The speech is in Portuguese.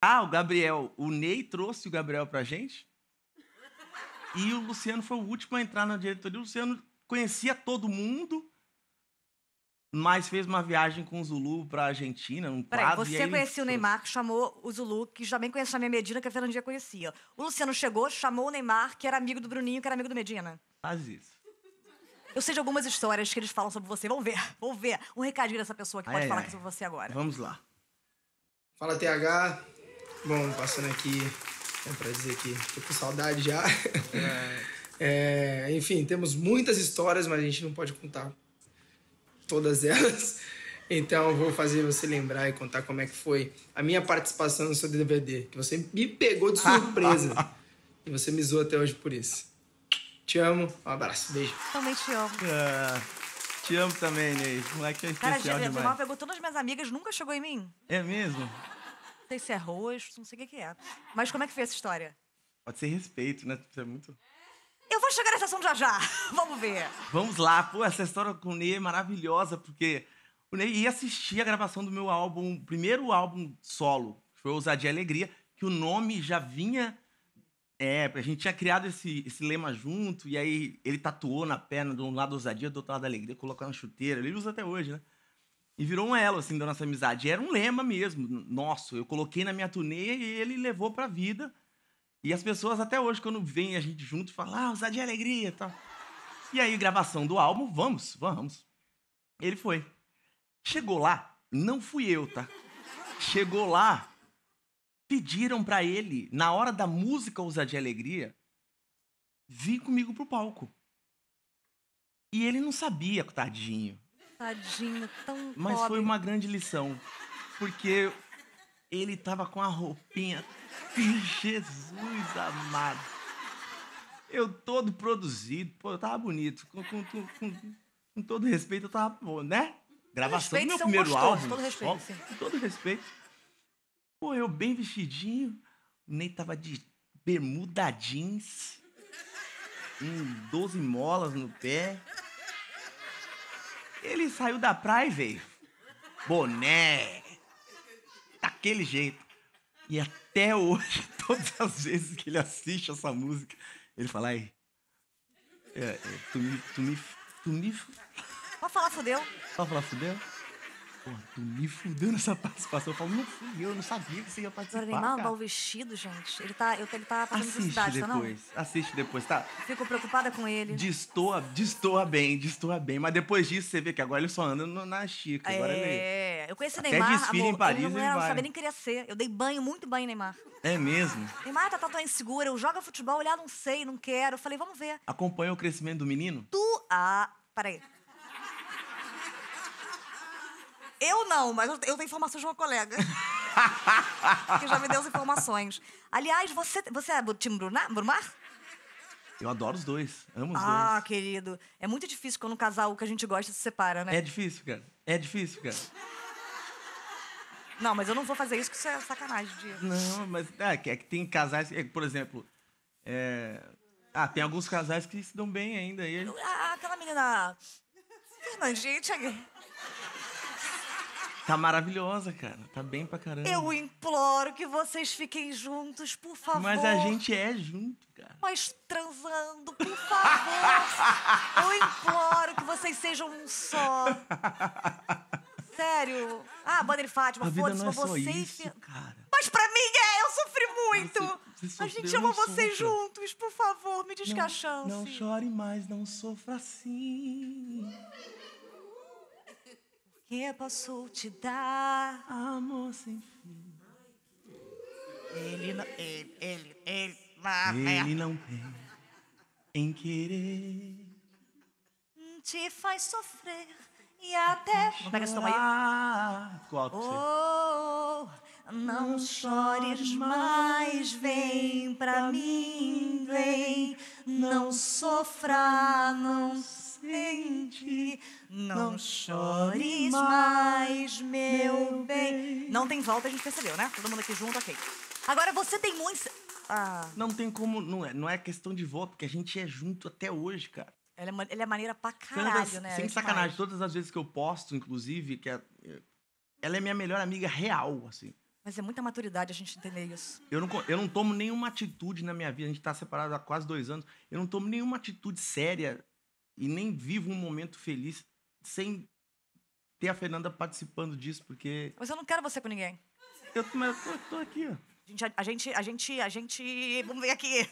Ah, o Gabriel. O Ney trouxe o Gabriel pra gente. E o Luciano foi o último a entrar na diretoria. O Luciano conhecia todo mundo, mas fez uma viagem com o Zulu pra Argentina, um Peraí, quadro. Você conhecia o Neymar, que chamou o Zulu, que também conhecia a minha Medina, que a Fernandinha conhecia. O Luciano chegou, chamou o Neymar, que era amigo do Bruninho, que era amigo do Medina. Faz isso. Eu sei de algumas histórias que eles falam sobre você. Vamos ver, vamos ver. Um recadinho dessa pessoa que pode ai, falar ai. sobre você agora. Vamos lá. Fala, TH. Bom, passando aqui é né, para dizer que tô com saudade já. É. é, enfim, temos muitas histórias, mas a gente não pode contar todas elas. Então vou fazer você lembrar e contar como é que foi a minha participação no seu DVD, que você me pegou de surpresa. e você me zoou até hoje por isso. Te amo, um abraço, beijo. Também te amo. É, te amo também, Ney. Moleque é especial Cara, demais. Cara, pegou todas as minhas amigas, nunca chegou em mim. É mesmo? sei esse é rosto, não sei o que é. Mas como é que foi essa história? Pode ser respeito, né? É muito... Eu vou chegar nessa ação já já. Vamos ver. Vamos lá. Pô, essa história com o Ney é maravilhosa, porque o Ney ia assistir a gravação do meu álbum, primeiro álbum solo, que foi Ousadia e Alegria, que o nome já vinha... É, a gente tinha criado esse, esse lema junto, e aí ele tatuou na perna, de um lado ousadia, do outro lado alegria, colocou na chuteira. Ele usa até hoje, né? E virou um elo, assim, da nossa amizade. E era um lema mesmo, nosso. Eu coloquei na minha turnê e ele levou pra vida. E as pessoas até hoje, quando vêm a gente junto, falam, ah, usar de alegria e tal. E aí, gravação do álbum, vamos, vamos. Ele foi. Chegou lá, não fui eu, tá? Chegou lá, pediram para ele, na hora da música usar de Alegria, vir comigo pro palco. E ele não sabia, tadinho. Tadinho, tão Mas pobre. foi uma grande lição, porque ele tava com a roupinha. Jesus amado. Eu todo produzido, pô, eu tava bonito. Com, com, com, com todo respeito, eu tava, bom, né? Gravação do meu primeiro álbum. Todo respeito, ó, Com todo respeito. Pô, eu bem vestidinho. O Ney tava de bermuda jeans. Com 12 molas no pé. Ele saiu da praia e veio. Boné. Daquele jeito. E até hoje, todas as vezes que ele assiste essa música, ele fala aí. É, é, tu me. Tu me. Tu me. Pode falar fudeu. Pode falar fudeu? tu me fudeu nessa participação. Eu falo, não fui eu, não sabia que você ia participar. Agora, cara. mal vestido, gente. Ele tá, eu, ele tá assiste depois, tá não? Assiste depois, tá? Fico preocupada com ele. Destoa, destoa bem, destoa bem. Mas depois disso, você vê que agora ele só anda no, na Chica. É, agora é. Eu conheci Até Neymar, amor, em Paris, eu não, era, não sabia nem queria ser. Eu dei banho, muito banho Neymar. É mesmo? Neymar tá, tão tá, tá insegura. Eu jogo futebol, olhar, ah, não sei, não quero. Eu falei, vamos ver. Acompanhou o crescimento do menino? Tu, ah, peraí. Eu não, mas eu tenho informações de uma colega. que já me deu as informações. Aliás, você, você é do time Brumar? Eu adoro os dois. Amo os ah, dois. Ah, querido. É muito difícil quando um casal que a gente gosta se separa, né? É difícil, cara. É difícil, cara. Não, mas eu não vou fazer isso, que isso é sacanagem. De... Não, mas é, é que tem casais... É, por exemplo, é... Ah, tem alguns casais que se dão bem ainda. E... Ah, aquela menina... Fernandinha, gente. Tá maravilhosa, cara. Tá bem pra caramba. Eu imploro que vocês fiquem juntos, por favor. Mas a gente é junto, cara. Mas transando, por favor. Eu imploro que vocês sejam um só. Sério. Ah, e Fátima, foda-se, pra é você. Isso, Mas pra mim é, eu sofri muito. Você, você a gente ama vocês sofra. juntos, por favor, me descaixam. Não, não chore mais, não sofra assim que posso te dar? Amor sem fim. Ele não, ele, ele, ele, lá, ele não tem em querer. Te faz sofrer e até é é chorar. aí. oh, não, não chores mais, vem pra mim, vem. Não sofra, não sofra não chores mais, meu bem. Não tem volta, a gente percebeu, né? Todo mundo aqui junto, ok. Agora você tem muito. Ah. Não tem como. Não é, não é questão de volta, porque a gente é junto até hoje, cara. Ela é, é maneira pra caralho, das, né? Sem é sacanagem, demais. todas as vezes que eu posto, inclusive, que é, é, ela é minha melhor amiga real, assim. Mas é muita maturidade a gente entender isso. Eu não, eu não tomo nenhuma atitude na minha vida. A gente tá separado há quase dois anos. Eu não tomo nenhuma atitude séria e nem vivo um momento feliz sem ter a Fernanda participando disso, porque. Mas eu não quero você com ninguém. Eu, mas eu tô, tô aqui, ó. A gente, a gente, a gente, a gente, vamos ver aqui.